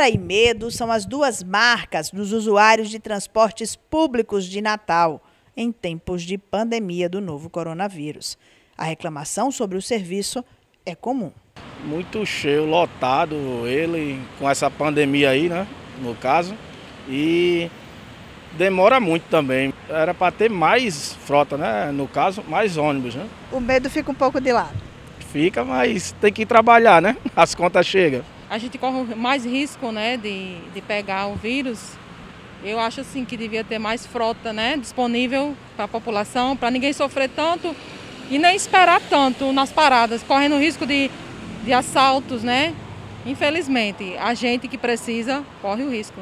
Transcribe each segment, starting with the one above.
Espera e medo são as duas marcas dos usuários de transportes públicos de Natal em tempos de pandemia do novo coronavírus. A reclamação sobre o serviço é comum. Muito cheio, lotado ele com essa pandemia aí, né? No caso. E demora muito também. Era para ter mais frota, né? No caso, mais ônibus, né? O medo fica um pouco de lado. Fica, mas tem que trabalhar, né? As contas chegam a gente corre mais risco né, de, de pegar o vírus. Eu acho assim que devia ter mais frota né, disponível para a população, para ninguém sofrer tanto e nem esperar tanto nas paradas, correndo risco de, de assaltos, né? Infelizmente, a gente que precisa corre o risco.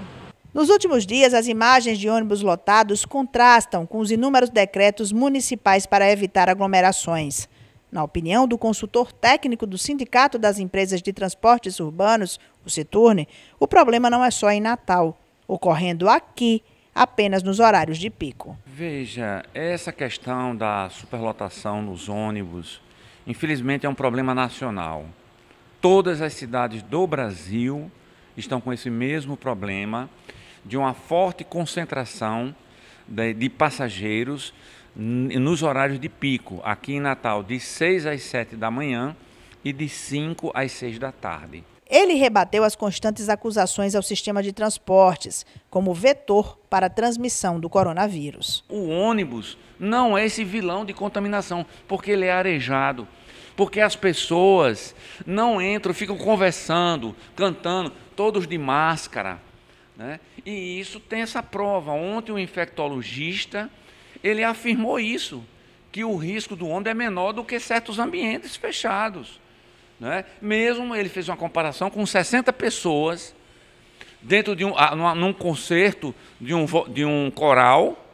Nos últimos dias, as imagens de ônibus lotados contrastam com os inúmeros decretos municipais para evitar aglomerações. Na opinião do consultor técnico do Sindicato das Empresas de Transportes Urbanos, o Citurne, o problema não é só em Natal, ocorrendo aqui apenas nos horários de pico. Veja, essa questão da superlotação nos ônibus, infelizmente é um problema nacional. Todas as cidades do Brasil estão com esse mesmo problema de uma forte concentração de, de passageiros nos horários de pico, aqui em Natal, de 6 às 7 da manhã e de 5 às 6 da tarde. Ele rebateu as constantes acusações ao sistema de transportes como vetor para a transmissão do coronavírus. O ônibus não é esse vilão de contaminação, porque ele é arejado, porque as pessoas não entram, ficam conversando, cantando, todos de máscara. Né? E isso tem essa prova. Ontem, um infectologista ele afirmou isso, que o risco do onda é menor do que certos ambientes fechados. Né? Mesmo ele fez uma comparação com 60 pessoas dentro de um ah, num concerto de um, de um coral,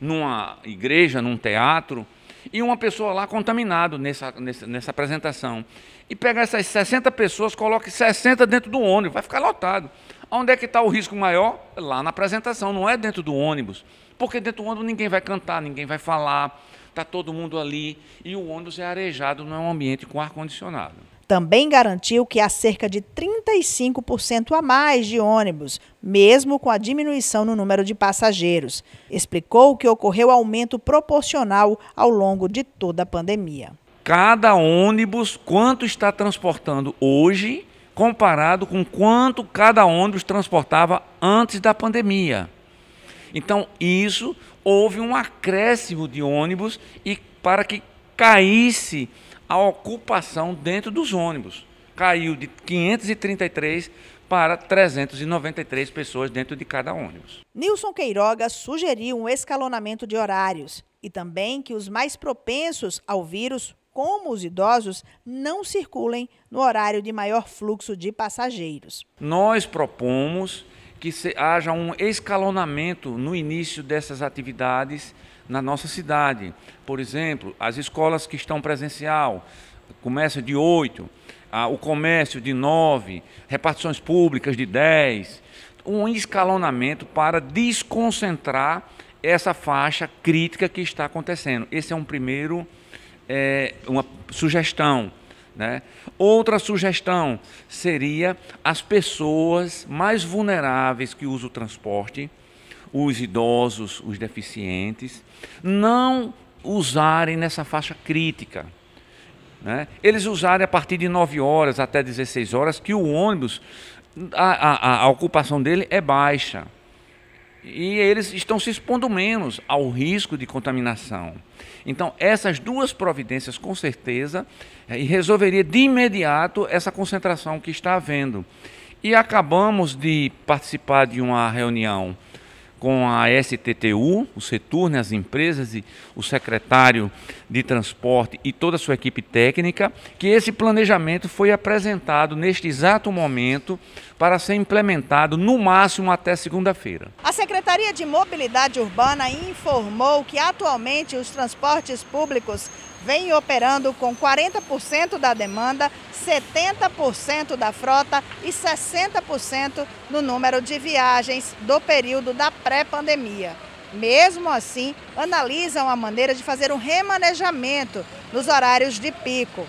numa igreja, num teatro, e uma pessoa lá contaminada nessa, nessa, nessa, apresentação. E pega essas 60 pessoas, coloque 60 dentro do ônibus, vai ficar lotado. Onde é que está o risco maior? Lá na apresentação, não é dentro do ônibus. Porque dentro do ônibus ninguém vai cantar, ninguém vai falar, está todo mundo ali. E o ônibus é arejado, não é um ambiente com ar-condicionado. Também garantiu que há cerca de 35% a mais de ônibus, mesmo com a diminuição no número de passageiros. Explicou que ocorreu aumento proporcional ao longo de toda a pandemia. Cada ônibus, quanto está transportando hoje comparado com quanto cada ônibus transportava antes da pandemia. Então, isso houve um acréscimo de ônibus e para que caísse a ocupação dentro dos ônibus. Caiu de 533 para 393 pessoas dentro de cada ônibus. Nilson Queiroga sugeriu um escalonamento de horários e também que os mais propensos ao vírus como os idosos não circulem no horário de maior fluxo de passageiros. Nós propomos que haja um escalonamento no início dessas atividades na nossa cidade. Por exemplo, as escolas que estão presencial começam de 8, o comércio de 9, repartições públicas de 10. Um escalonamento para desconcentrar essa faixa crítica que está acontecendo. Esse é um primeiro é, uma sugestão. Né? Outra sugestão seria as pessoas mais vulneráveis que usam o transporte, os idosos, os deficientes, não usarem nessa faixa crítica. Né? Eles usarem a partir de 9 horas até 16 horas, que o ônibus, a, a, a ocupação dele é baixa e eles estão se expondo menos ao risco de contaminação. Então, essas duas providências, com certeza, eh, resolveria de imediato essa concentração que está havendo. E acabamos de participar de uma reunião com a STTU, o setor, né, as empresas e o secretário de transporte e toda a sua equipe técnica, que esse planejamento foi apresentado neste exato momento para ser implementado no máximo até segunda-feira. Secretaria de Mobilidade Urbana informou que atualmente os transportes públicos vêm operando com 40% da demanda, 70% da frota e 60% no número de viagens do período da pré-pandemia. Mesmo assim, analisam a maneira de fazer um remanejamento nos horários de pico.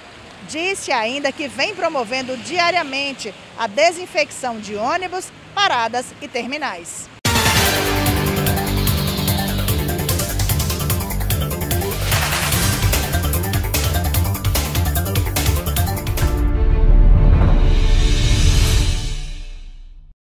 Disse ainda que vem promovendo diariamente a desinfecção de ônibus, paradas e terminais.